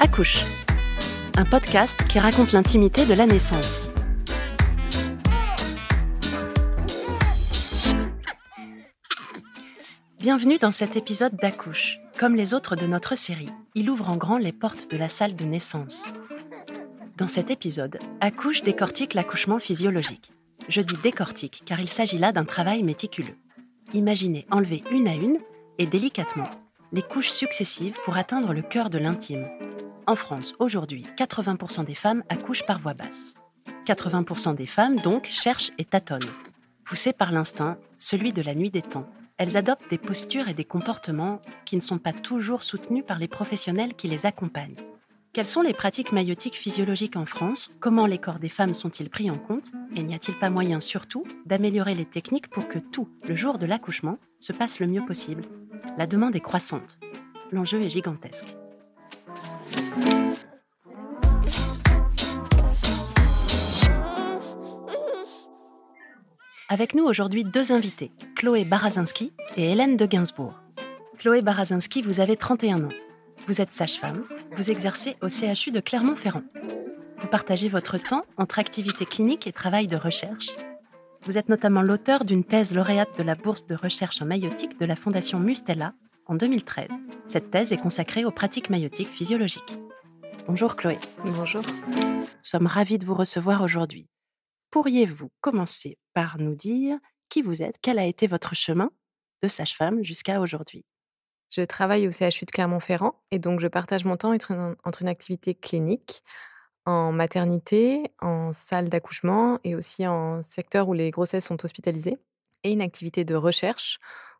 Accouche, un podcast qui raconte l'intimité de la naissance. Bienvenue dans cet épisode d'Accouche. Comme les autres de notre série, il ouvre en grand les portes de la salle de naissance. Dans cet épisode, Accouche décortique l'accouchement physiologique. Je dis décortique car il s'agit là d'un travail méticuleux. Imaginez enlever une à une, et délicatement, les couches successives pour atteindre le cœur de l'intime. En France, aujourd'hui, 80% des femmes accouchent par voix basse. 80% des femmes, donc, cherchent et tâtonnent. Poussées par l'instinct, celui de la nuit des temps, elles adoptent des postures et des comportements qui ne sont pas toujours soutenus par les professionnels qui les accompagnent. Quelles sont les pratiques maïotiques physiologiques en France Comment les corps des femmes sont-ils pris en compte Et n'y a-t-il pas moyen surtout d'améliorer les techniques pour que tout, le jour de l'accouchement, se passe le mieux possible La demande est croissante. L'enjeu est gigantesque. Avec nous aujourd'hui deux invités, Chloé Barazinski et Hélène de Gainsbourg. Chloé Barazinski, vous avez 31 ans. Vous êtes sage-femme, vous exercez au CHU de Clermont-Ferrand. Vous partagez votre temps entre activités cliniques et travail de recherche. Vous êtes notamment l'auteur d'une thèse lauréate de la bourse de recherche en maïotique de la Fondation Mustella en 2013. Cette thèse est consacrée aux pratiques maïotiques physiologiques. Bonjour Chloé. Bonjour. Nous sommes ravis de vous recevoir aujourd'hui. Pourriez-vous commencer par nous dire qui vous êtes, quel a été votre chemin de sage-femme jusqu'à aujourd'hui je travaille au CHU de Clermont-Ferrand et donc je partage mon temps entre une, activité clinique, en maternité, en salle d'accouchement et aussi en secteur où les grossesses sont hospitalisées, et une activité de recherche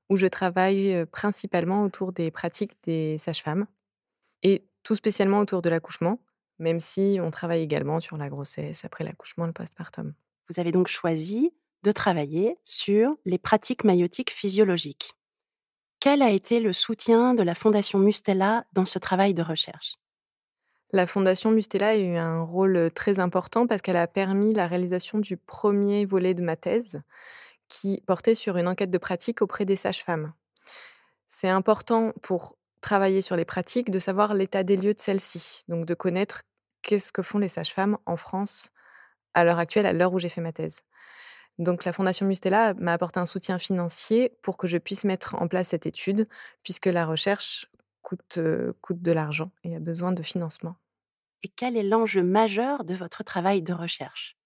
où je travaille principalement autour des pratiques des sages-femmes et tout spécialement autour de l'accouchement, même si on travaille également sur la grossesse après l'accouchement, le postpartum. Vous avez donc choisi de travailler sur les pratiques maïotiques physiologiques. Quel a été le soutien de la Fondation Mustella dans ce travail de recherche la Fondation Mustella a eu un rôle très important parce qu'elle a permis la réalisation du premier volet de ma thèse qui portait sur une enquête de pratique auprès des sages-femmes. C'est important pour travailler sur les pratiques de savoir l'état des lieux de celles-ci, donc de connaître qu'est-ce que font les sages-femmes en France à l'heure actuelle, à l'heure où j'ai fait ma thèse. Donc la Fondation Mustela m'a apporté un soutien financier pour que je puisse mettre en place cette étude, puisque la recherche coûte, euh, coûte de l'argent et a besoin de financement. Et quel est l'enjeu majeur de votre travail de recherche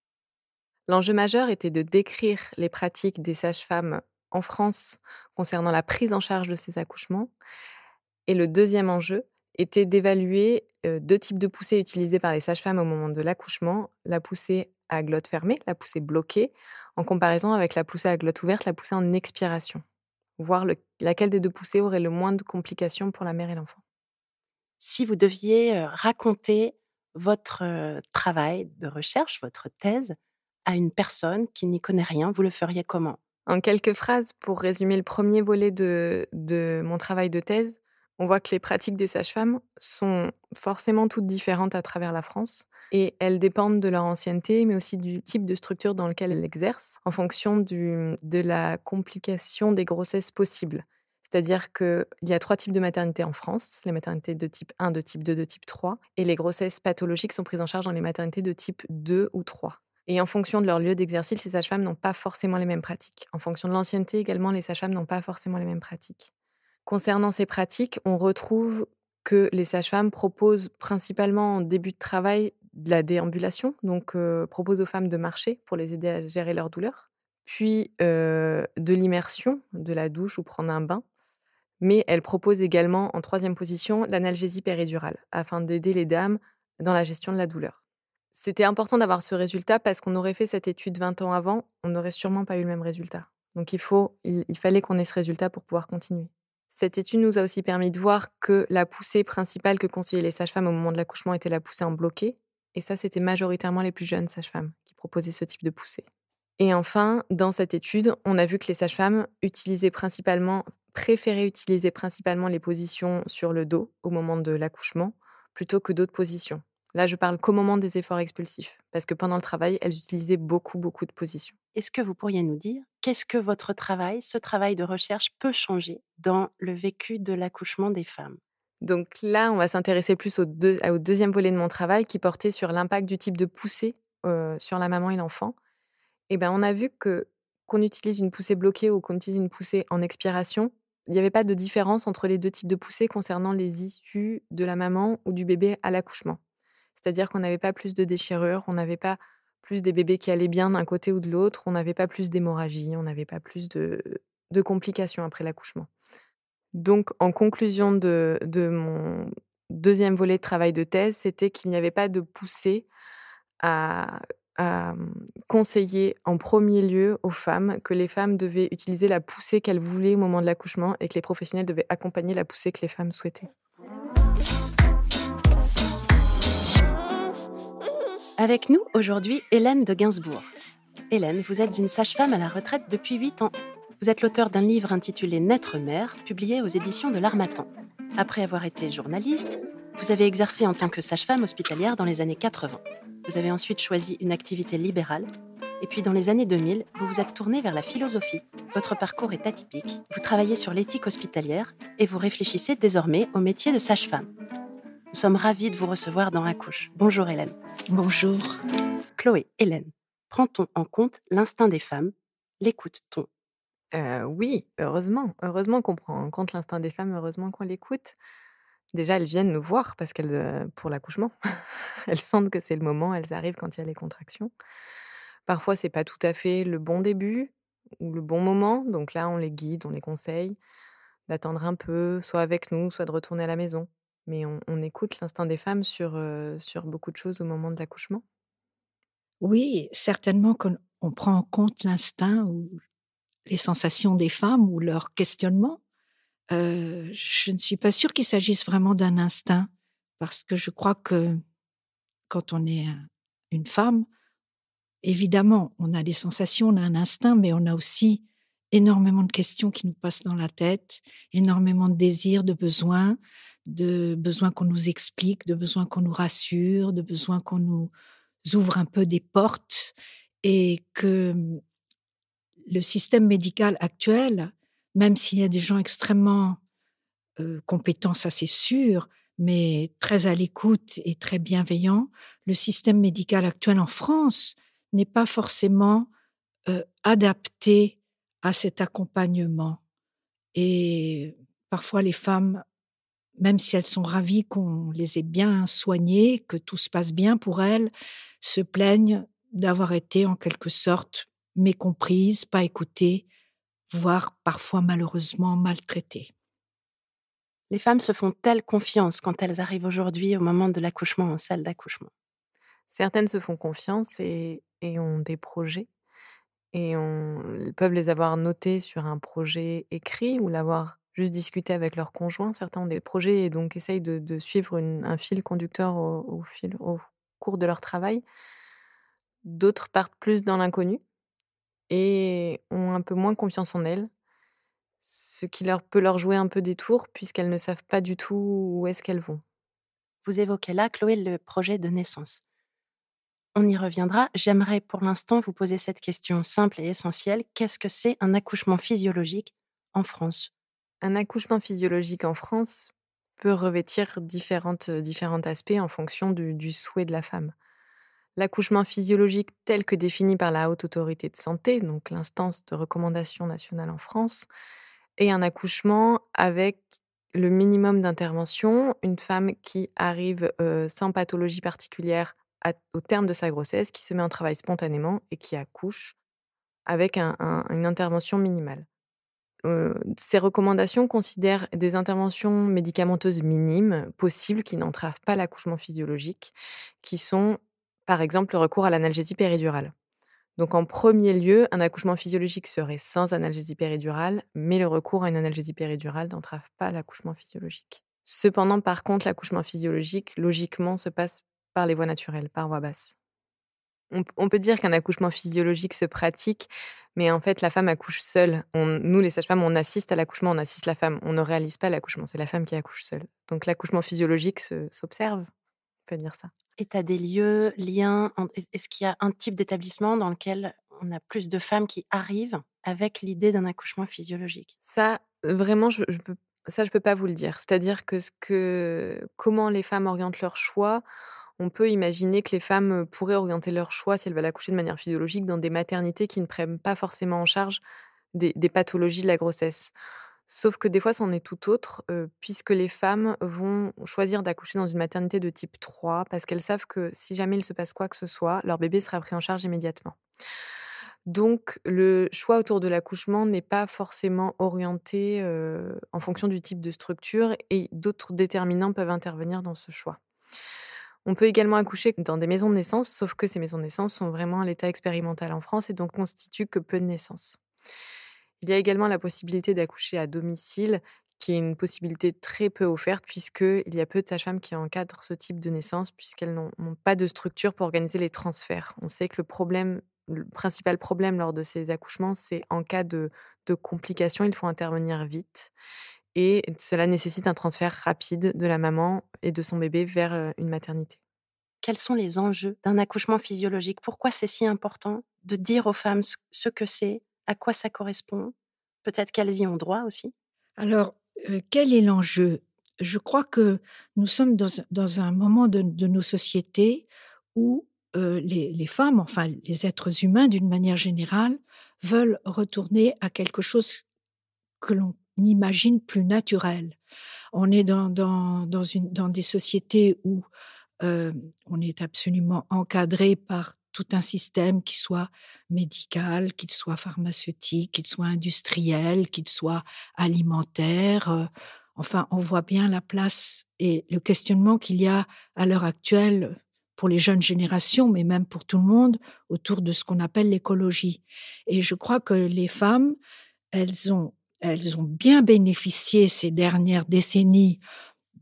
L'enjeu majeur était de décrire les pratiques des sages-femmes en France concernant la prise en charge de ces accouchements. Et le deuxième enjeu était d'évaluer euh, deux types de poussées utilisées par les sages-femmes au moment de l'accouchement, la poussée à glotte fermée, la poussée bloquée, en comparaison avec la poussée à glotte ouverte, la poussée en expiration. Voir laquelle des deux poussées aurait le moins de complications pour la mère et l'enfant. Si vous deviez euh, raconter votre euh, travail de recherche, votre thèse, à une personne qui n'y connaît rien, vous le feriez comment En quelques phrases, pour résumer le premier volet de mon travail de thèse, on voit que les pratiques des sages-femmes sont forcément toutes différentes à travers la France. Et elles dépendent de leur ancienneté, mais aussi du type de structure dans lequel elles exercent, en fonction du, de la complication des grossesses possibles. C'est-à-dire qu'il y a trois types de maternité en France, les maternités de type 1, de type 2, de type 3, et les grossesses pathologiques sont prises en charge dans les maternités de type 2 ou 3. Et en fonction de leur lieu d'exercice, ces sages-femmes n'ont pas forcément les mêmes pratiques. En fonction de l'ancienneté également, les sages-femmes n'ont pas forcément les mêmes pratiques. Concernant ces pratiques, on retrouve que les sages-femmes proposent principalement en début de travail de la déambulation, donc propose aux femmes de marcher pour les aider à gérer leur douleur, puis de l'immersion, de la douche ou prendre un bain. Mais elle propose également en troisième position l'analgésie péridurale, afin d'aider les dames dans la gestion de la douleur. C'était important d'avoir ce résultat parce qu'on aurait fait cette étude 20 ans avant, on n'aurait sûrement pas eu le même résultat. Donc il, faut, il, il fallait qu'on ait ce résultat pour pouvoir continuer. Cette étude nous a aussi permis de voir que la poussée principale que conseillaient les sages-femmes au moment de l'accouchement était la poussée en bloqué, et ça, c'était majoritairement les plus jeunes sages-femmes qui proposaient ce type de poussée. Et enfin, dans cette étude, on a vu que les sages-femmes utilisaient principalement, préféraient utiliser principalement les positions sur le dos au moment de l'accouchement plutôt que d'autres positions. Là, je parle qu'au moment des efforts expulsifs, parce que pendant le travail, elles utilisaient beaucoup, beaucoup de positions. Est-ce que vous pourriez nous dire qu'est-ce que votre travail, ce travail de recherche, peut changer dans le vécu de l'accouchement des femmes donc là, on va s'intéresser plus au, deuxième volet de mon travail qui portait sur l'impact du type de poussée sur la maman et l'enfant. Et eh ben, on a vu que qu'on utilise une poussée bloquée ou qu'on utilise une poussée en expiration, il n'y avait pas de différence entre les deux types de poussées concernant les issues de la maman ou du bébé à l'accouchement. C'est-à-dire qu'on n'avait pas plus de déchirures, on n'avait pas plus des bébés qui allaient bien d'un côté ou de l'autre, on n'avait pas plus d'hémorragie, on n'avait pas plus de complications après l'accouchement. Donc, en conclusion de, mon deuxième volet de travail de thèse, c'était qu'il n'y avait pas de poussée à, à, hum, conseiller en premier lieu aux femmes que les femmes devaient utiliser la poussée qu'elles voulaient au moment de l'accouchement et que les professionnels devaient accompagner la poussée que les femmes souhaitaient. Avec nous aujourd'hui, Hélène de Gainsbourg. Hélène, vous êtes une sage-femme à la retraite depuis 8 ans. Vous êtes l'auteur d'un livre intitulé Naître mère, publié aux éditions de l'Armatan. Après avoir été journaliste, vous avez exercé en tant que sage-femme hospitalière dans les années 80. Vous avez ensuite choisi une activité libérale. Et puis dans les années 2000, vous vous êtes tournée vers la philosophie. Votre parcours est atypique. Vous travaillez sur l'éthique hospitalière et vous réfléchissez désormais au métier de sage-femme. Nous sommes ravis de vous recevoir dans couche. Bonjour Hélène. Bonjour. Chloé, Hélène, prend-on en compte l'instinct des femmes L'écoute-t-on oui, heureusement. Heureusement qu'on prend en compte l'instinct des femmes, heureusement qu'on l'écoute. Déjà, elles viennent nous voir parce qu'elles, pour l'accouchement, elles sentent que c'est le moment, elles arrivent quand il y a les contractions. Parfois, c'est pas tout à fait le bon début ou le bon moment, donc là, on les guide, on les conseille d'attendre un peu, soit avec nous, soit de retourner à la maison. Mais on, écoute l'instinct des femmes sur, sur beaucoup de choses au moment de l'accouchement. Oui, certainement qu'on on prend en compte l'instinct ou les sensations des femmes ou leurs questionnements. Euh, je ne suis pas sûre qu'il s'agisse vraiment d'un instinct, parce que je crois que quand on est une femme, évidemment, on a des sensations, on a un instinct, mais on a aussi énormément de questions qui nous passent dans la tête, énormément de désirs, de besoins, de besoins qu'on nous explique, de besoins qu'on nous rassure, de besoins qu'on nous ouvre un peu des portes et que le système médical actuel, même s'il y a des gens extrêmement euh, compétents, ça c'est sûr, mais très à l'écoute et très bienveillants, le système médical actuel en France n'est pas forcément euh, adapté à cet accompagnement. Et parfois les femmes, même si elles sont ravies qu'on les ait bien soignées, que tout se passe bien pour elles, se plaignent d'avoir été en quelque sorte mécomprises, pas écoutées, voire parfois malheureusement maltraitées. Les femmes se font telle confiance quand elles arrivent aujourd'hui au moment de l'accouchement en salle d'accouchement Certaines se font confiance et, ont des projets et on, peuvent les avoir notés sur un projet écrit ou l'avoir juste discuté avec leur conjoint. Certains ont des projets et donc essayent de, suivre un fil conducteur au, fil, au cours de leur travail. D'autres partent plus dans l'inconnu et ont un peu moins confiance en elles, ce qui leur peut leur jouer un peu des tours puisqu'elles ne savent pas du tout où est-ce qu'elles vont. Vous évoquez là, Chloé, le projet de naissance. On y reviendra. J'aimerais pour l'instant vous poser cette question simple et essentielle. Qu'est-ce que c'est un accouchement physiologique en France Un accouchement physiologique en France peut revêtir différents aspects en fonction du souhait de la femme. L'accouchement physiologique tel que défini par la Haute Autorité de Santé, donc l'instance de recommandation nationale en France, et un accouchement avec le minimum d'intervention, une femme qui arrive euh, sans pathologie particulière au terme de sa grossesse, qui se met en travail spontanément et qui accouche avec une intervention minimale. Euh, ces recommandations considèrent des interventions médicamenteuses minimes possibles qui n'entravent pas l'accouchement physiologique, qui sont par exemple le recours à l'analgésie péridurale. Donc en premier lieu, un accouchement physiologique serait sans analgésie péridurale, mais le recours à une analgésie péridurale n'entrave pas l'accouchement physiologique. Cependant, par contre, l'accouchement physiologique, logiquement, se passe par les voies naturelles, par voie basse. On, peut dire qu'un accouchement physiologique se pratique, mais en fait, la femme accouche seule. On, nous, les sages-femmes, on assiste à l'accouchement, on assiste la femme. On ne réalise pas l'accouchement, c'est la femme qui accouche seule. Donc l'accouchement physiologique s'observe, dire ça. as des lieux, liens, est-ce qu'il y a un type d'établissement dans lequel on a plus de femmes qui arrivent avec l'idée d'un accouchement physiologique Ça, vraiment, je, je peux, ça, je peux pas vous le dire. C'est-à-dire que ce que, comment les femmes orientent leur choix, on peut imaginer que les femmes pourraient orienter leur choix si elles veulent accoucher de manière physiologique dans des maternités qui ne prennent pas forcément en charge des pathologies de la grossesse. Sauf que des fois, c'en est tout autre, puisque les femmes vont choisir d'accoucher dans une maternité de type 3, parce qu'elles savent que si jamais il se passe quoi que ce soit, leur bébé sera pris en charge immédiatement. Donc, le choix autour de l'accouchement n'est pas forcément orienté en fonction du type de structure, et d'autres déterminants peuvent intervenir dans ce choix. On peut également accoucher dans des maisons de naissance, sauf que ces maisons de naissance sont vraiment à l'état expérimental en France et donc constituent que peu de naissances. Il y a également la possibilité d'accoucher à domicile, qui est une possibilité très peu offerte, puisqu'il y a peu de sages-femmes qui encadrent ce type de naissance, puisqu'elles n'ont pas de structure pour organiser les transferts. On sait que le problème principal problème lors de ces accouchements, c'est en cas de, de, complications, il faut intervenir vite. Et cela nécessite un transfert rapide de la maman et de son bébé vers euh, une maternité. Quels sont les enjeux d'un accouchement physiologique Pourquoi c'est si important de dire aux femmes ce que c'est à quoi ça correspond, peut-être qu'elles y ont droit aussi Alors, euh, quel est l'enjeu Je crois que nous sommes dans, un moment de, nos sociétés où euh, les, femmes, enfin les êtres humains d'une manière générale, veulent retourner à quelque chose que l'on imagine plus naturel. On est dans, dans, des sociétés où euh, on est absolument encadré par tout un système qui soit médical, qu'il soit pharmaceutique, qu'il soit industriel, qu'il soit alimentaire. Euh, enfin, on voit bien la place et le questionnement qu'il y a à l'heure actuelle pour les jeunes générations, mais même pour tout le monde, autour de ce qu'on appelle l'écologie. Et je crois que les femmes, elles ont, elles ont bien bénéficié ces dernières décennies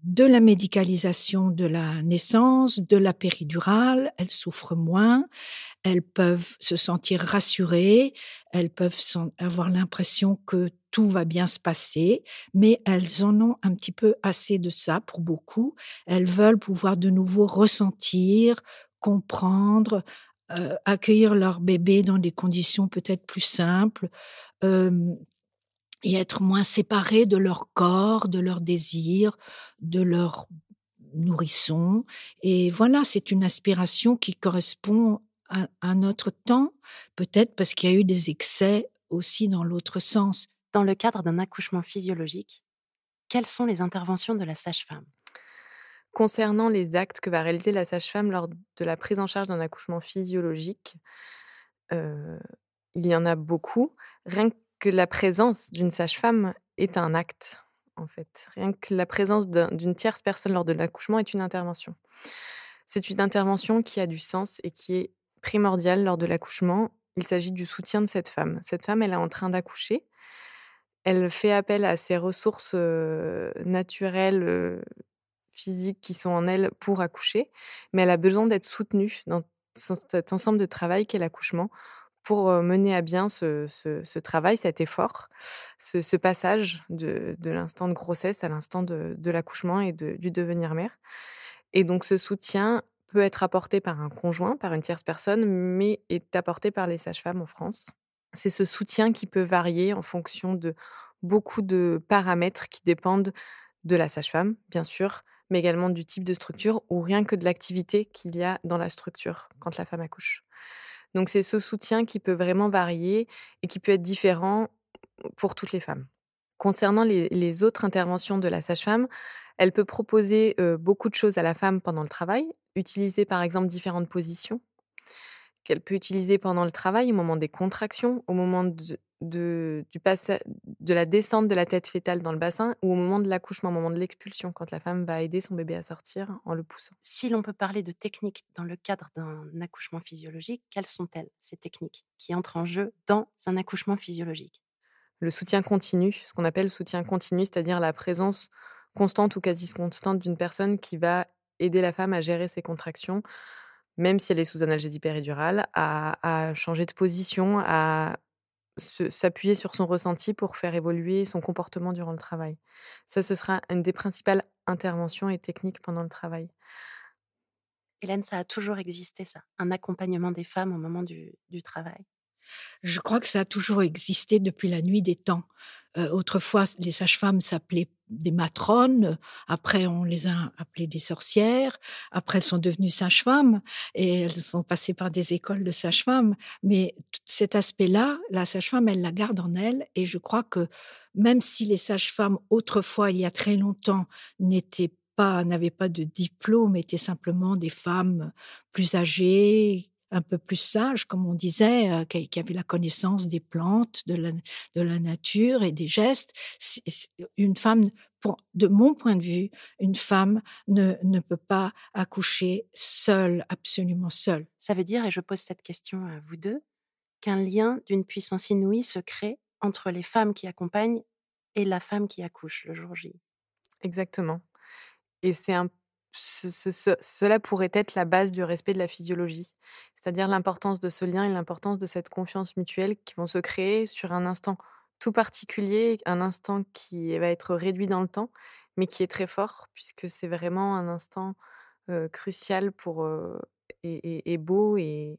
de la médicalisation de la naissance, de la péridurale, elles souffrent moins, elles peuvent se sentir rassurées, elles peuvent avoir l'impression que tout va bien se passer, mais elles en ont un petit peu assez de ça pour beaucoup. Elles veulent pouvoir de nouveau ressentir, comprendre, euh, accueillir leur bébé dans des conditions peut-être plus simples, euh, et être moins séparés de leur corps, de leurs désirs, de leurs nourrissons. Et voilà, c'est une aspiration qui correspond à, notre temps, peut-être parce qu'il y a eu des excès aussi dans l'autre sens. Dans le cadre d'un accouchement physiologique, quelles sont les interventions de la sage-femme Concernant les actes que va réaliser la sage-femme lors de la prise en charge d'un accouchement physiologique, euh, il y en a beaucoup. Rien que que la présence d'une sage-femme est un acte, en fait. Rien que la présence d'une tierce personne lors de l'accouchement est une intervention. C'est une intervention qui a du sens et qui est primordiale lors de l'accouchement. Il s'agit du soutien de cette femme. Cette femme, elle est en train d'accoucher. Elle fait appel à ses ressources euh, naturelles, euh, physiques qui sont en elle pour accoucher, mais elle a besoin d'être soutenue dans cet ensemble de travail qu'est l'accouchement pour mener à bien ce, travail, cet effort, ce, passage de, l'instant de grossesse à l'instant de, l'accouchement et du devenir mère. Et donc ce soutien peut être apporté par un conjoint, par une tierce personne, mais est apporté par les sages-femmes en France. C'est ce soutien qui peut varier en fonction de beaucoup de paramètres qui dépendent de la sage-femme, bien sûr, mais également du type de structure ou rien que de l'activité qu'il y a dans la structure quand la femme accouche. Donc c'est ce soutien qui peut vraiment varier et qui peut être différent pour toutes les femmes. Concernant les, autres interventions de la sage-femme, elle peut proposer beaucoup de choses à la femme pendant le travail, utiliser par exemple différentes positions qu'elle peut utiliser pendant le travail, au moment des contractions, au moment de, de, du de la descente de la tête fétale dans le bassin ou au moment de l'accouchement, au moment de l'expulsion, quand la femme va aider son bébé à sortir en le poussant. Si l'on peut parler de techniques dans le cadre d'un accouchement physiologique, quelles sont-elles, ces techniques qui entrent en jeu dans un accouchement physiologique Le soutien continu, ce qu'on appelle soutien continu, c'est-à-dire la présence constante ou quasi constante d'une personne qui va aider la femme à gérer ses contractions, même si elle est sous analgésie péridurale, à changer de position, à s'appuyer sur son ressenti pour faire évoluer son comportement durant le travail. Ça, ce sera une des principales interventions et techniques pendant le travail. Hélène, ça a toujours existé, ça, un accompagnement des femmes au moment du, du travail. Je crois que ça a toujours existé depuis la nuit des temps. Euh, autrefois, les sages-femmes s'appelaient des matrones, après on les a appelées des sorcières, après elles sont devenues sages-femmes et elles sont passées par des écoles de sages-femmes. Mais cet aspect-là, la sage-femme, elle la garde en elle et je crois que même si les sages-femmes autrefois, il y a très longtemps, n'étaient pas n'avaient pas de diplôme, étaient simplement des femmes plus âgées un peu plus sage, comme on disait, euh, qui, avait la connaissance des plantes, de la, nature et des gestes. Une femme, de mon point de vue, une femme ne, ne, peut pas accoucher seule, absolument seule. Ça veut dire, et je pose cette question à vous deux, qu'un lien d'une puissance inouïe se crée entre les femmes qui accompagnent et la femme qui accouche le jour J. Exactement. Et c'est un ce, cela pourrait être la base du respect de la physiologie, c'est-à-dire l'importance de ce lien et l'importance de cette confiance mutuelle qui vont se créer sur un instant tout particulier, un instant qui va être réduit dans le temps, mais qui est très fort, puisque c'est vraiment un instant crucial pour, et, beau et,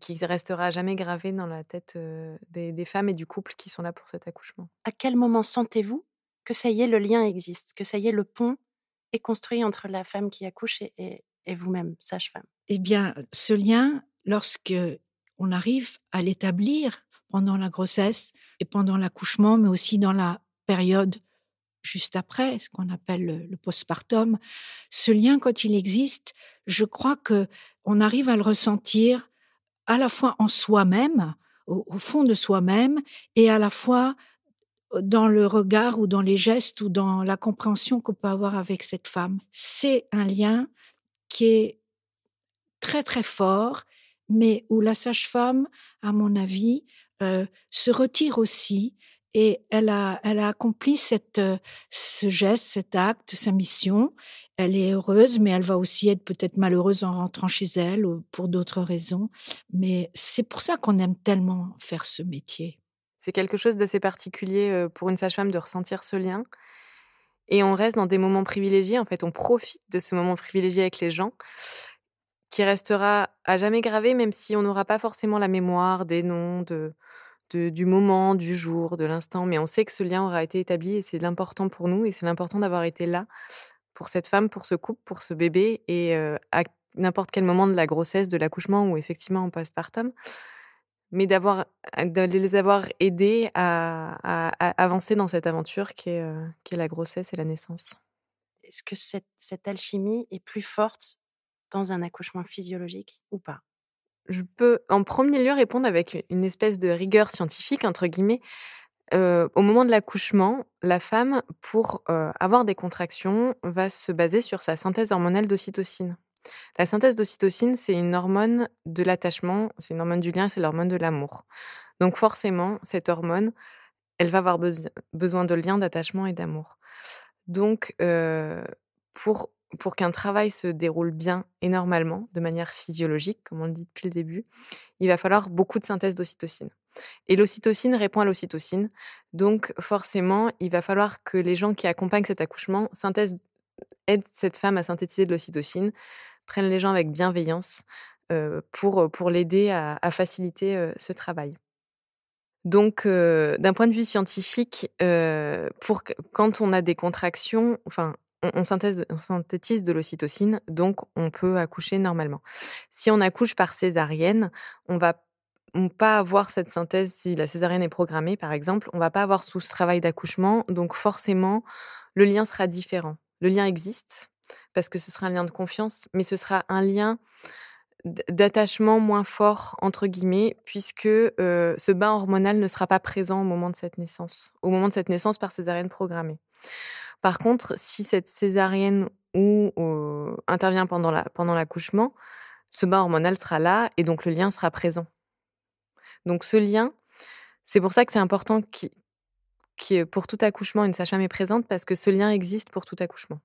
qui restera jamais gravé dans la tête des femmes et du couple qui sont là pour cet accouchement. À quel moment sentez-vous que ça y est, le lien existe, que ça y est, le pont est construit entre la femme qui accouche et, et, vous-même, sage-femme Eh bien, ce lien, lorsque on arrive à l'établir pendant la grossesse et pendant l'accouchement, mais aussi dans la période juste après, ce qu'on appelle le, postpartum, ce lien, quand il existe, je crois que on arrive à le ressentir à la fois en soi-même, au fond de soi-même, et à la fois dans le regard ou dans les gestes ou dans la compréhension qu'on peut avoir avec cette femme. C'est un lien qui est très très fort, mais où la sage-femme, à mon avis, euh, se retire aussi et elle a, accompli euh, ce geste, cet acte, sa mission. Elle est heureuse, mais elle va aussi être peut-être malheureuse en rentrant chez elle ou pour d'autres raisons. Mais c'est pour ça qu'on aime tellement faire ce métier. C'est quelque chose d'assez particulier pour une sage-femme de ressentir ce lien. Et on reste dans des moments privilégiés. En fait, on profite de ce moment privilégié avec les gens qui restera à jamais gravé, même si on n'aura pas forcément la mémoire des noms, de, du moment, du jour, de l'instant. Mais on sait que ce lien aura été établi et c'est l'important pour nous. Et c'est l'important d'avoir été là pour cette femme, pour ce couple, pour ce bébé et à n'importe quel moment de la grossesse, de l'accouchement ou effectivement en postpartum mais d'avoir, euh, de les avoir aidés à, avancer dans cette aventure euh, qui est, la grossesse et la naissance. Est-ce que cette, alchimie est plus forte dans un accouchement physiologique ou pas Je peux en premier lieu répondre avec une espèce de rigueur scientifique, entre guillemets. Euh, au moment de l'accouchement, la femme, pour avoir des contractions, va se baser sur sa synthèse hormonale d'ocytocine. La synthèse d'ocytocine, c'est une hormone de l'attachement, c'est une hormone du lien, c'est l'hormone de l'amour. Donc forcément, cette hormone, elle va avoir besoin de liens d'attachement et d'amour. Donc, pour, qu'un travail se déroule bien et normalement, de manière physiologique, comme on le dit depuis le début, il va falloir beaucoup de synthèse d'ocytocine. Et l'ocytocine répond à l'ocytocine. Donc, forcément, il va falloir que les gens qui accompagnent cet accouchement aident cette femme à synthétiser de l'ocytocine, prennent les gens avec bienveillance pour, pour l'aider à, faciliter ce travail. Donc, d'un point de vue scientifique, pour quand on a des contractions, enfin, on, synthétise de l'ocytocine, donc on peut accoucher normalement. Si on accouche par césarienne, on va pas avoir cette synthèse si la césarienne est programmée, par exemple, on va pas avoir sous ce travail d'accouchement, donc forcément, le lien sera différent. Le lien existe, parce que ce sera un lien de confiance, mais ce sera un lien d'attachement moins fort, entre guillemets, puisque euh, ce bain hormonal ne sera pas présent au moment de cette naissance, au moment de cette naissance par césarienne programmée. Par contre, si cette césarienne ou euh, intervient pendant la, pendant l'accouchement, ce bain hormonal sera là et donc le lien sera présent. Donc ce lien, c'est pour ça que c'est important que pour tout accouchement une sage-femme est présente parce que ce lien existe pour tout accouchement.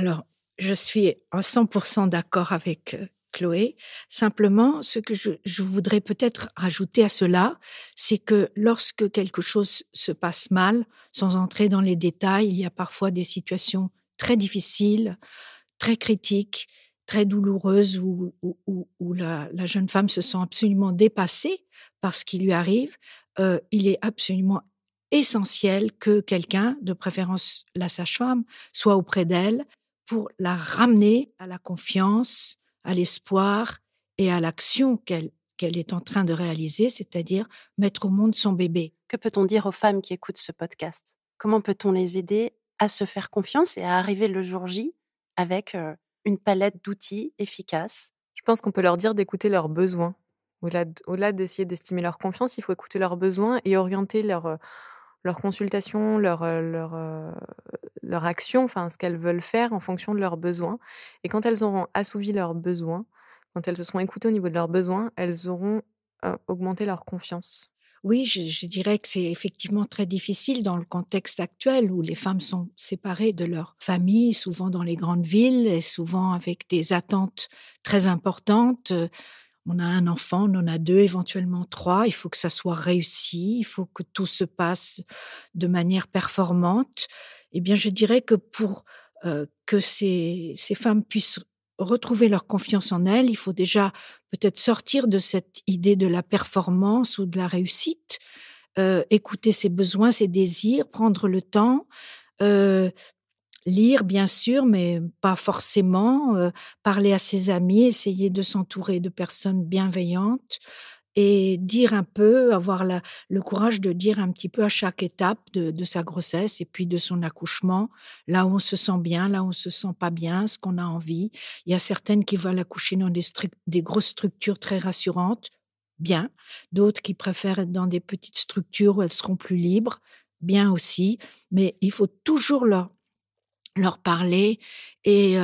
Alors, je suis à 100% d'accord avec euh, Chloé. Simplement, ce que je, voudrais peut-être ajouter à cela, c'est que lorsque quelque chose se passe mal, sans entrer dans les détails, il y a parfois des situations très difficiles, très critiques, très douloureuses où, la, jeune femme se sent absolument dépassée par ce qui lui arrive, euh, il est absolument essentiel que quelqu'un, de préférence la sage-femme, soit auprès d'elle pour la ramener à la confiance, à l'espoir et à l'action qu'elle est en train de réaliser, c'est-à-dire mettre au monde son bébé. Que peut-on dire aux femmes qui écoutent ce podcast Comment peut-on les aider à se faire confiance et à arriver le jour J avec euh, une palette d'outils efficaces Je pense qu'on peut leur dire d'écouter leurs besoins. Au-delà d'essayer d'estimer leur confiance, il faut écouter leurs besoins et orienter leur euh, leur consultation, leur, euh, leur, euh, leur action, enfin ce qu'elles veulent faire en fonction de leurs besoins. Et quand elles auront assouvi leurs besoins, quand elles se seront écoutées au niveau de leurs besoins, elles auront augmenté leur confiance. Oui, je, dirais que c'est effectivement très difficile dans le contexte actuel où les femmes sont séparées de leur famille, souvent dans les grandes villes et souvent avec des attentes très importantes on a un enfant, on en a deux, éventuellement trois. Il faut que ça soit réussi, il faut que tout se passe de manière performante. Eh bien, je dirais que pour euh, que ces, femmes puissent retrouver leur confiance en elles, il faut déjà peut-être sortir de cette idée de la performance ou de la réussite, euh, écouter ses besoins, ses désirs, prendre le temps, euh, Lire, bien sûr, mais pas forcément. Euh, parler à ses amis, essayer de s'entourer de personnes bienveillantes et dire un peu, avoir le courage de dire un petit peu à chaque étape de, de, sa grossesse et puis de son accouchement, là où on se sent bien, là où on se sent pas bien, ce qu'on a envie. Il y a certaines qui veulent accoucher dans des, des grosses structures très rassurantes, bien. D'autres qui préfèrent être dans des petites structures où elles seront plus libres, bien aussi. Mais il faut toujours leur, leur parler. Et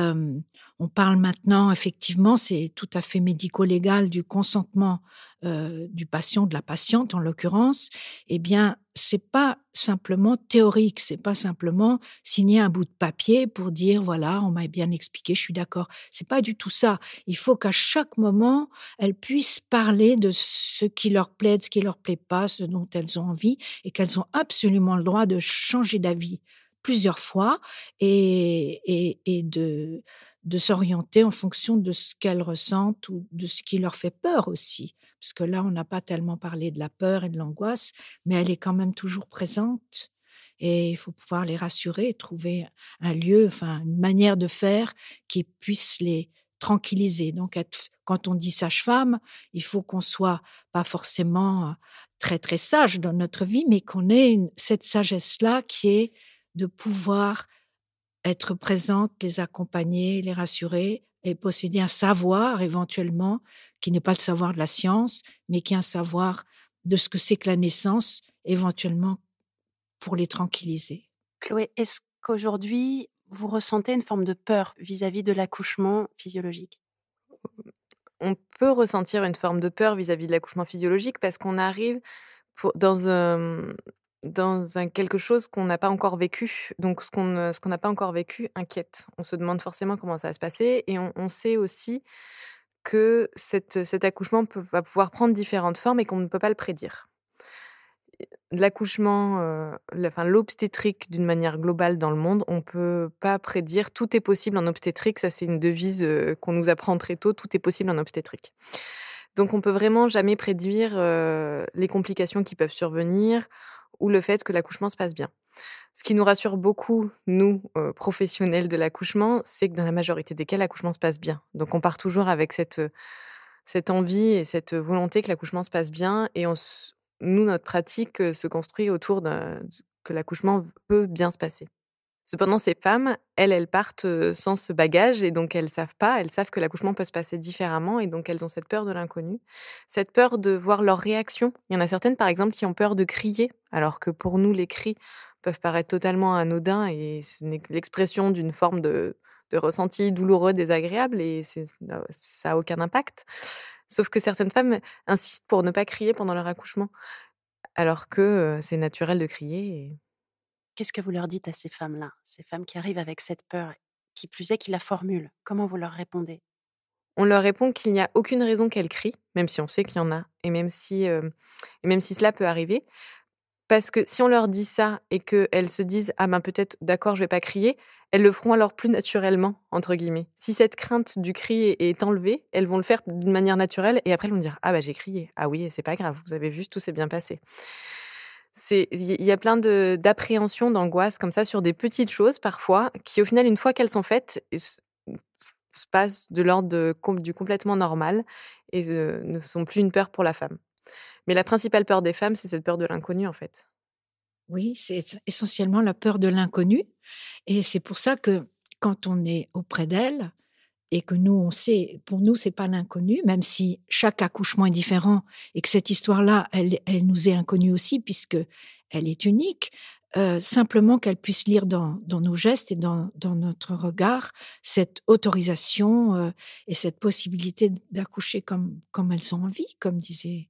on parle maintenant, effectivement, c'est tout à fait médico-légal du consentement du patient, de la patiente en l'occurrence. Eh bien, c'est pas simplement théorique, c'est pas simplement signer un bout de papier pour dire voilà, on m'a bien expliqué, je suis d'accord. C'est pas du tout ça. Il faut qu'à chaque moment, elles puissent parler de ce qui leur plaît, de ce qui leur plaît pas, ce dont elles ont envie, et qu'elles ont absolument le droit de changer d'avis plusieurs fois et, de, de s'orienter en fonction de ce qu'elles ressentent ou de ce qui leur fait peur aussi. Parce que là, on n'a pas tellement parlé de la peur et de l'angoisse, mais elle est quand même toujours présente. Et il faut pouvoir les rassurer trouver un lieu, enfin, une manière de faire qui puisse les tranquilliser. Donc, quand on dit sage-femme, il faut qu'on soit pas forcément euh, très, très sage dans notre vie, mais qu'on ait une, cette sagesse-là qui est de pouvoir être présente, les accompagner, les rassurer et posséder un savoir éventuellement qui n'est pas le savoir de la science, mais qui est un savoir de ce que c'est que la naissance, éventuellement pour les tranquilliser. Chloé, est-ce qu'aujourd'hui vous ressentez une forme de peur vis-à-vis de l'accouchement physiologique On peut ressentir une forme de peur vis-à-vis de l'accouchement physiologique parce qu'on arrive dans, un, euh, dans quelque chose qu'on n'a pas encore vécu. Donc, euh, ce qu'on n'a pas encore vécu inquiète. On se demande forcément comment ça va se passer et on, sait aussi que cette, cet accouchement va pouvoir prendre différentes formes et qu'on ne peut pas le prédire. L'accouchement, euh, l'obstétrique d'une manière globale dans le monde, on ne peut pas prédire tout est possible en obstétrique. Ça, c'est une devise euh, qu'on nous apprend très tôt tout est possible en obstétrique. Donc, on ne peut vraiment jamais prédire les complications qui peuvent survenir ou le fait que l'accouchement se passe bien. Ce qui nous rassure beaucoup, nous, euh, professionnels de l'accouchement, c'est que dans la majorité des cas, l'accouchement se passe bien. Donc on part toujours avec cette, euh, cette envie et cette volonté que l'accouchement se passe bien. Et nous, notre pratique euh, se construit autour de, que l'accouchement peut bien se passer. Cependant, ces femmes, elles, elles partent sans ce bagage et donc elles savent pas, elles savent que l'accouchement peut se passer différemment et donc elles ont cette peur de l'inconnu, cette peur de voir leur réaction. Il y en a certaines, par exemple, qui ont peur de crier, alors que pour nous, les cris peuvent paraître totalement anodins et ce n'est l'expression d'une forme de, de ressenti douloureux, désagréable et ça a aucun impact. Sauf que certaines femmes insistent pour ne pas crier pendant leur accouchement, alors que c'est naturel de crier. Et Qu'est-ce que vous leur dites à ces femmes-là, ces femmes qui arrivent avec cette peur, qui plus est qui la formule Comment vous leur répondez on leur répond qu'il n'y a aucune raison qu'elles crient, même si on sait qu'il y en a, et même si, même si cela peut arriver. Parce que si on leur dit ça et qu'elles se disent Ah ben peut-être, d'accord, je vais pas crier, elles le feront alors plus naturellement, entre guillemets. Si cette crainte du cri est enlevée, elles vont le faire d'une manière naturelle et après elles vont dire Ah ben j'ai crié, ah oui, c'est pas grave, vous avez vu, tout s'est bien passé il y a plein d'appréhensions, d'angoisses d'angoisse comme ça sur des petites choses parfois qui au final une fois qu'elles sont faites se passent de l'ordre du complètement normal et ne sont plus une peur pour la femme. Mais la principale peur des femmes, c'est cette peur de l'inconnu en fait. Oui, c'est essentiellement la peur de l'inconnu et c'est pour ça que quand on est auprès d'elle, et que nous, on sait, pour nous, c'est pas l'inconnu, même si chaque accouchement est différent et que cette histoire-là, elle, elle, nous est inconnue aussi puisque elle est unique. Euh, simplement qu'elle puisse lire dans, nos gestes et dans, notre regard cette autorisation euh, et cette possibilité d'accoucher comme, comme elles ont envie, comme disait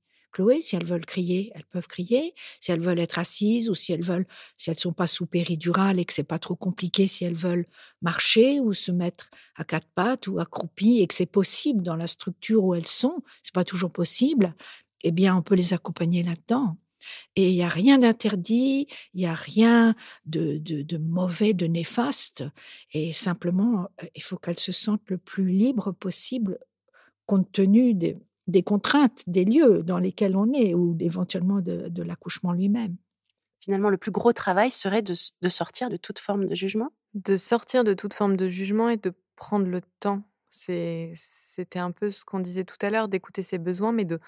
si elles veulent crier, elles peuvent crier. Si elles veulent être assises ou si elles veulent, si elles sont pas sous péridurale et que c'est pas trop compliqué, si elles veulent marcher ou se mettre à quatre pattes ou accroupies et que c'est possible dans la structure où elles sont, c'est pas toujours possible. Eh bien, on peut les accompagner là-dedans. Et il n'y a rien d'interdit, il n'y a rien de, de, de, mauvais, de néfaste. Et simplement, euh, il faut qu'elles se sentent le plus libre possible compte tenu des, des contraintes, des lieux dans lesquels on est ou éventuellement de, l'accouchement lui-même. Finalement, le plus gros travail serait de, sortir de toute forme de jugement De sortir de toute forme de jugement et de prendre le temps. C'était un peu ce qu'on disait tout à l'heure, d'écouter ses besoins, mais de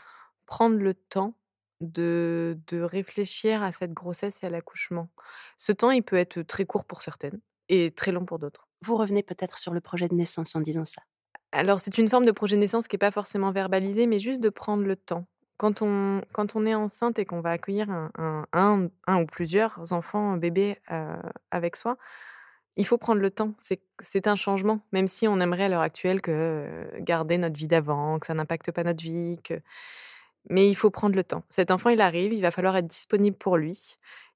prendre le temps de réfléchir à cette grossesse et à l'accouchement. Ce temps, il peut être très court pour certaines et très long pour d'autres. Vous revenez peut-être sur le projet de naissance en disant ça. Alors c'est une forme de projet naissance qui n'est pas forcément verbalisée, mais juste de prendre le temps. Quand on, est enceinte et qu'on va accueillir un, ou plusieurs enfants, un bébé euh, avec soi, il faut prendre le temps. C'est un changement, même si on aimerait à l'heure actuelle que euh, garder notre vie d'avant, que ça n'impacte pas notre vie. Mais il faut prendre le temps. Cet enfant, il arrive, il va falloir être disponible pour lui,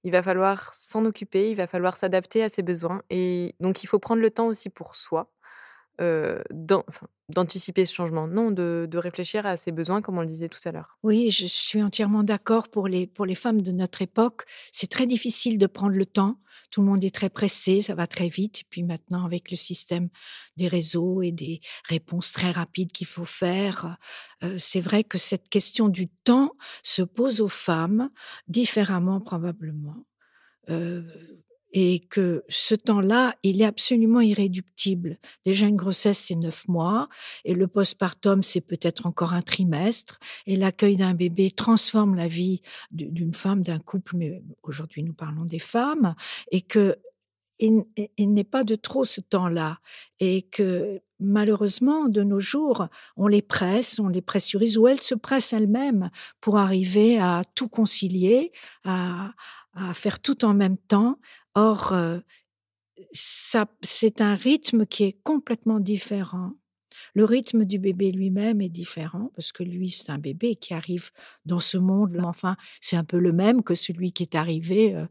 il va falloir s'en occuper, il va falloir s'adapter à ses besoins. Et donc, il faut prendre le temps aussi pour soi d'anticiper ce changement, non, de, réfléchir à ses besoins, comme on le disait tout à l'heure. Oui, je suis entièrement d'accord pour les, pour les femmes de notre époque. C'est très difficile de prendre le temps. Tout le monde est très pressé, ça va très vite. Et puis maintenant, avec le système des réseaux et des réponses très rapides qu'il faut faire, c'est vrai que cette question du temps se pose aux femmes différemment probablement et que ce temps-là, il est absolument irréductible. Déjà, une grossesse, c'est neuf mois, et le postpartum, c'est peut-être encore un trimestre, et l'accueil d'un bébé transforme la vie d'une femme, d'un couple, mais aujourd'hui, nous parlons des femmes, et que il, n'est pas de trop ce temps-là, et que malheureusement, de nos jours, on les presse, on les pressurise, ou elles se pressent elles-mêmes pour arriver à tout concilier, à, à faire tout en même temps. Or, euh, c'est un rythme qui est complètement différent. Le rythme du bébé lui-même est différent parce que lui, c'est un bébé qui arrive dans ce monde. Enfin, c'est un peu le même que celui qui est arrivé euh,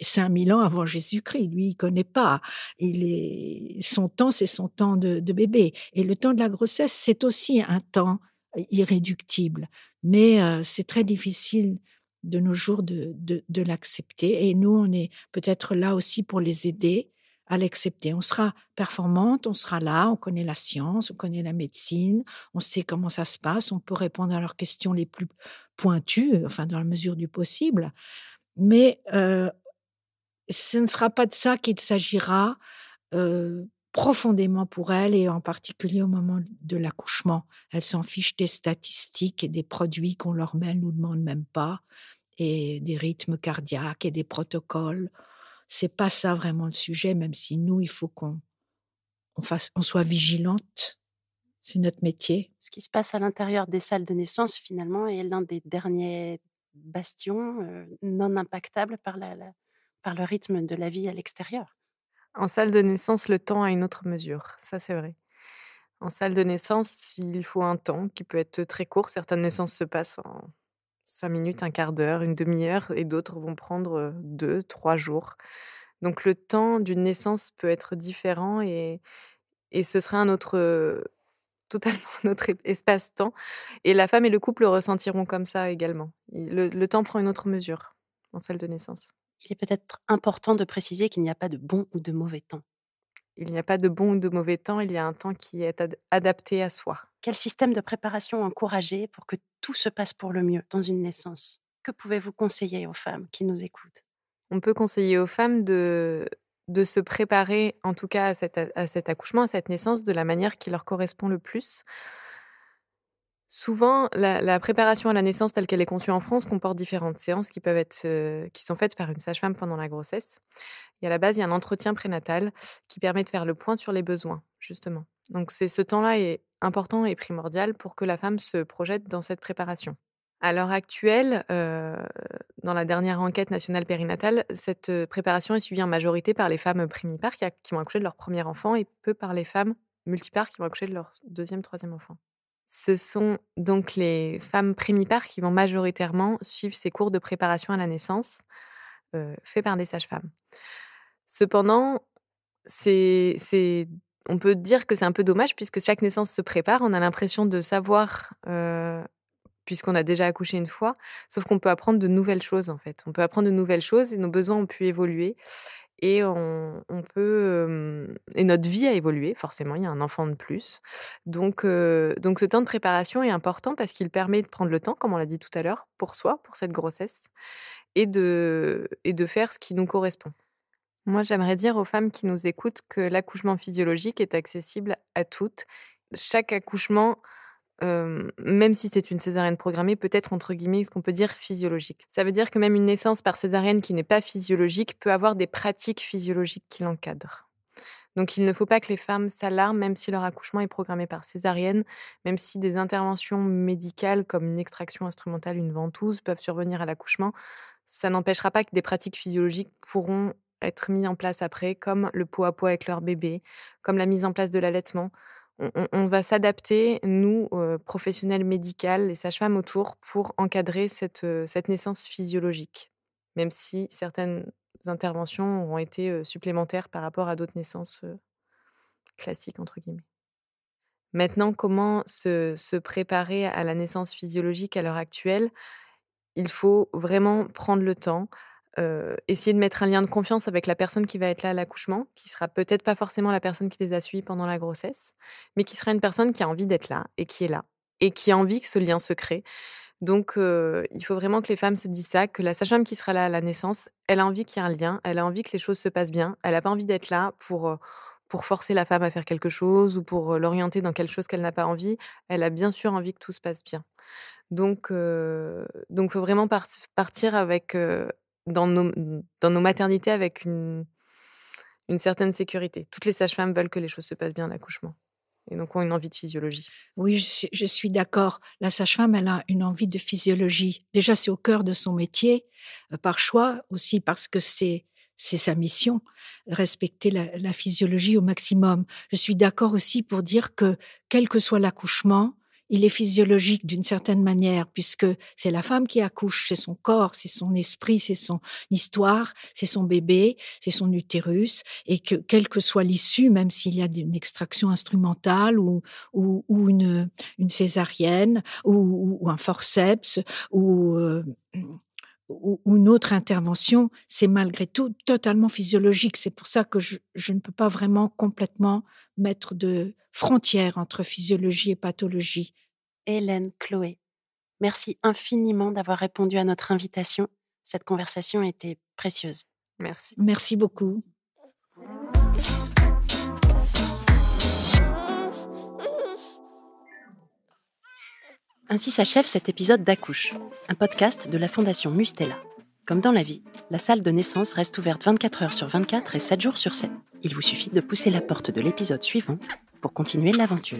cinq 5000 ans avant Jésus-Christ. Lui, il connaît pas. Il est son temps, c'est son temps de, bébé. Et le temps de la grossesse, c'est aussi un temps irréductible. Mais euh, c'est très difficile de nos jours de, de, l'accepter. Et nous, on est peut-être là aussi pour les aider à l'accepter. On sera performante, on sera là, on connaît la science, on connaît la médecine, on sait comment ça se passe, on peut répondre à leurs questions les plus pointues, enfin dans la mesure du possible. Mais euh, ce ne sera pas de ça qu'il s'agira euh, profondément pour elles et en particulier au moment de l'accouchement. Elles s'en fichent des statistiques et des produits qu'on leur met, elles nous demandent même pas et des rythmes cardiaques et des protocoles. C'est pas ça vraiment le sujet, même si nous, il faut qu'on fasse, on soit vigilante. C'est notre métier. Ce qui se passe à l'intérieur des salles de naissance, finalement, est l'un des derniers bastions euh, non impactables par le rythme de la vie à l'extérieur. En salle de naissance, le temps a une autre mesure. Ça, c'est vrai. En salle de naissance, il faut un temps qui peut être très court. Certaines naissances se passent en cinq minutes, un quart d'heure, une demi-heure, et d'autres vont prendre deux, trois jours. Donc le temps d'une naissance peut être différent et, ce sera un autre, totalement notre espace-temps. Et la femme et le couple ressentiront comme ça également. Le, temps prend une autre mesure dans celle de naissance. Il est peut-être important de préciser qu'il n'y a pas de bon ou de mauvais temps. Il n'y a pas de bon ou de mauvais temps, il y a un temps qui est adapté à soi. Quel système de préparation encourager pour que tout se passe pour le mieux dans une naissance Que pouvez-vous conseiller aux femmes qui nous écoutent On peut conseiller aux femmes de, de se préparer, en tout cas à cet, à cet accouchement, à cette naissance, de la manière qui leur correspond le plus. Souvent, la, préparation à la naissance telle qu'elle est conçue en France comporte différentes séances qui peuvent être, euh, qui sont faites par une sage-femme pendant la grossesse. Et à la base, il y a un entretien prénatal qui permet de faire le point sur les besoins, justement. Donc, c'est ce temps-là et important et primordial pour que la femme se projette dans cette préparation. À l'heure actuelle, euh, dans la dernière enquête nationale périnatale, cette euh, préparation est suivie en majorité par les femmes primipares qui vont accoucher de leur premier enfant et peu par les femmes multipares qui vont accoucher de leur deuxième, troisième enfant. Ce sont donc les femmes primipares qui vont majoritairement suivre ces cours de préparation à la naissance euh, faits par des sages-femmes. Cependant, c'est on peut dire que c'est un peu dommage puisque chaque naissance se prépare. On a l'impression de savoir, euh, puisqu'on a déjà accouché une fois, sauf qu'on peut apprendre de nouvelles choses en fait. On peut apprendre de nouvelles choses et nos besoins ont pu évoluer. Et, on, peut, euh, et notre vie a évolué, forcément, il y a un enfant de plus. Donc, euh, donc ce temps de préparation est important parce qu'il permet de prendre le temps, comme on l'a dit tout à l'heure, pour soi, pour cette grossesse, et de, et de faire ce qui nous correspond. Moi, j'aimerais dire aux femmes qui nous écoutent que l'accouchement physiologique est accessible à toutes. Chaque accouchement, euh, même si c'est une césarienne programmée, peut être entre guillemets ce qu'on peut dire physiologique. Ça veut dire que même une naissance par césarienne qui n'est pas physiologique peut avoir des pratiques physiologiques qui l'encadrent. Donc il ne faut pas que les femmes s'alarment, même si leur accouchement est programmé par césarienne, même si des interventions médicales comme une extraction instrumentale, une ventouse peuvent survenir à l'accouchement, ça n'empêchera pas que des pratiques physiologiques pourront être mis en place après, comme le pot à pot avec leur bébé, comme la mise en place de l'allaitement. On, va s'adapter, nous, euh, professionnels médicaux, les sages-femmes autour, pour encadrer cette, euh, cette, naissance physiologique, même si certaines interventions ont été euh, supplémentaires par rapport à d'autres naissances classiques, entre guillemets. Maintenant, comment se, se préparer à la naissance physiologique à l'heure actuelle Il faut vraiment prendre le temps euh, essayer de mettre un lien de confiance avec la personne qui va être là à l'accouchement, qui sera peut-être pas forcément la personne qui les a suivis pendant la grossesse, mais qui sera une personne qui a envie d'être là et qui est là et qui a envie que ce lien se crée. Donc, euh, il faut vraiment que les femmes se disent ça, que la sage-femme qui sera là à la naissance, elle a envie qu'il y ait un lien, elle a envie que les choses se passent bien, elle n'a pas envie d'être là pour, euh, pour forcer la femme à faire quelque chose ou pour l'orienter dans quelque chose qu'elle n'a pas envie, elle a bien sûr envie que tout se passe bien. Donc, il donc faut vraiment partir avec, dans nos, dans nos maternités avec une, une certaine sécurité. Toutes les sages-femmes veulent que les choses se passent bien à l'accouchement et donc ont une envie de physiologie. Oui, je, suis d'accord. La sage-femme, elle a une envie de physiologie. Déjà, c'est au cœur de son métier, euh, par choix, aussi parce que c'est c'est sa mission, respecter la, physiologie au maximum. Je suis d'accord aussi pour dire que, quel que soit l'accouchement, il est physiologique d'une certaine manière, puisque c'est la femme qui accouche, c'est son corps, c'est son esprit, c'est son histoire, c'est son bébé, c'est son utérus, et que quelle que soit l'issue, même s'il y a une extraction instrumentale ou, ou, une, une césarienne ou, un forceps ou... Euh, ou, une autre intervention, c'est malgré tout totalement physiologique. C'est pour ça que je, ne peux pas vraiment complètement mettre de frontières entre physiologie et pathologie. Hélène, Chloé, merci infiniment d'avoir répondu à notre invitation. Cette conversation était précieuse. Merci. Merci beaucoup. Ainsi s'achève cet épisode d'Accouche, un podcast de la Fondation Mustela. Comme dans la vie, la salle de naissance reste ouverte 24 heures sur 24 et 7 jours sur 7. Il vous suffit de pousser la porte de l'épisode suivant pour continuer l'aventure.